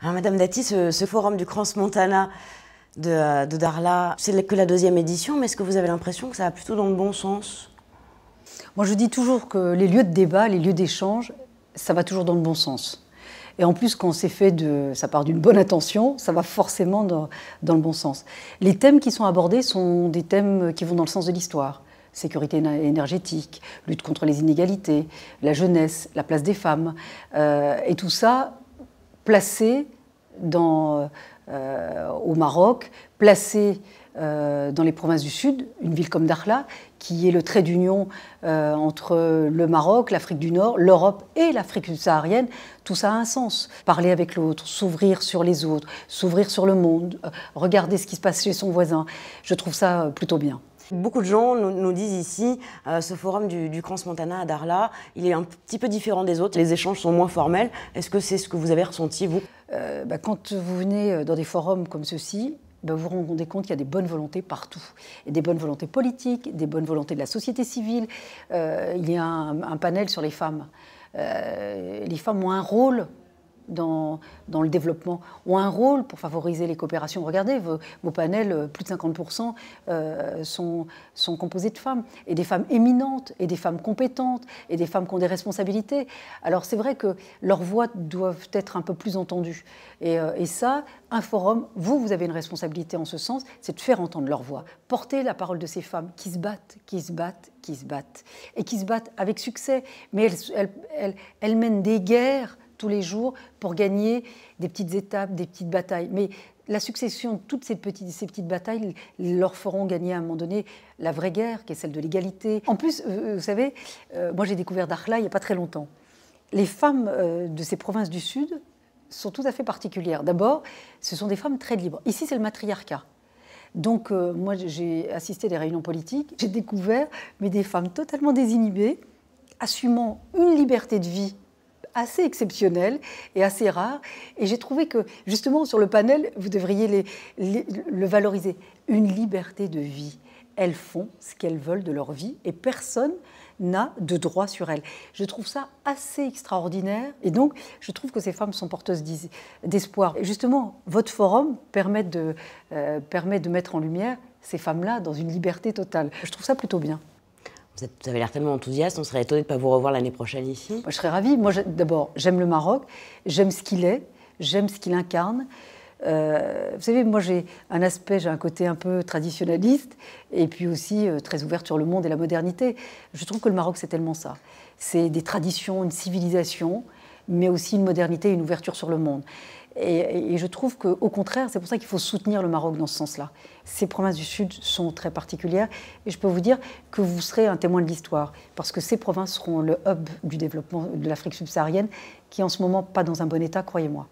Hein, Madame Dati, ce, forum du Crans Montana euh, de, Darla, c'est que la deuxième édition, mais est-ce que vous avez l'impression que ça va plutôt dans le bon sens Moi, je dis toujours que les lieux de débat, les lieux d'échange, ça va toujours dans le bon sens. Et en plus, quand c'est fait de, ça part d'une bonne intention, ça va forcément dans, le bon sens. Les thèmes qui sont abordés sont des thèmes qui vont dans le sens de l'histoire. Sécurité énergétique, lutte contre les inégalités, la jeunesse, la place des femmes. Euh, et tout ça placé dans, euh, au Maroc, placé euh, dans les provinces du Sud, une ville comme Darla, qui est le trait d'union euh, entre le Maroc, l'Afrique du Nord, l'Europe et l'Afrique subsaharienne, tout ça a un sens. Parler avec l'autre, s'ouvrir sur les autres, s'ouvrir sur le monde, regarder ce qui se passe chez son voisin, je trouve ça plutôt bien. Beaucoup de gens nous, disent ici, ce forum du, du à Darla, il est un petit peu différent des autres, les échanges sont moins formels. Est-ce que c'est ce que vous avez ressenti, vous euh, bah, quand vous venez euh, dans des forums comme ceux-ci, bah, vous vous rendez compte qu'il y a des bonnes volontés partout. des bonnes volontés politiques, des bonnes volontés de la société civile. Euh, il y a un, panel sur les femmes. les femmes ont un rôle dans, dans, le développement ont un rôle pour favoriser les coopérations. Regardez, vos, panels, euh, plus de 50% euh, sont, sont composés de femmes, et des femmes éminentes, et des femmes compétentes, et des femmes qui ont des responsabilités. Alors c'est vrai que leurs voix doivent être un peu plus entendues. Euh, et, ça, un forum, vous, vous avez une responsabilité en ce sens, c'est de faire entendre leur voix, porter la parole de ces femmes qui se battent, qui se battent, qui se battent, et qui se battent avec succès, mais elles mènent des guerres tous les jours pour gagner des petites étapes, des petites batailles. Mais la succession de toutes ces petites, batailles leur feront gagner à un moment donné la vraie guerre, qui est celle de l'égalité. En plus, euh, euh, vous savez, euh, moi j'ai découvert Dakhla il n'y a pas très longtemps. Les femmes de ces provinces du Sud sont tout à fait particulières. D'abord, ce sont des femmes très libres. Ici, c'est le matriarcat. Donc, moi, j'ai assisté à des réunions politiques, j'ai découvert mais des femmes totalement désinhibées, assumant une liberté de vie assez exceptionnel et assez rare. Et j'ai trouvé que, justement, sur le panel, vous devriez le valoriser. Une liberté de vie. Elles font ce qu'elles veulent de leur vie et personne n'a de droit sur elles. Je trouve ça assez extraordinaire et donc je trouve que ces femmes sont porteuses d'espoir. Justement, votre forum permet de, euh, permet de mettre en lumière ces femmes-là dans une liberté totale. Je trouve ça plutôt bien vous avez l'air tellement enthousiaste, on serait étonné de ne pas vous revoir l'année prochaine ici. Moi, je serais ravie. Moi, d'abord, j'aime le Maroc, j'aime ce qu'il est, j'aime ce qu'il incarne. Euh, vous savez, moi j'ai un aspect, j'ai un côté un peu traditionnaliste et puis aussi euh, très ouvert sur le monde et la modernité. Je trouve que le Maroc c'est tellement ça. C'est des traditions, une civilisation, mais aussi une modernité, une ouverture sur le monde. Et, je trouve qu'au contraire, c'est pour ça qu'il faut soutenir le Maroc dans ce sens-là. Ces provinces du Sud sont très particulières et je peux vous dire que vous serez un témoin de l'histoire parce que ces provinces seront le hub du développement de l'Afrique subsaharienne qui en ce moment pas dans un bon état, croyez-moi.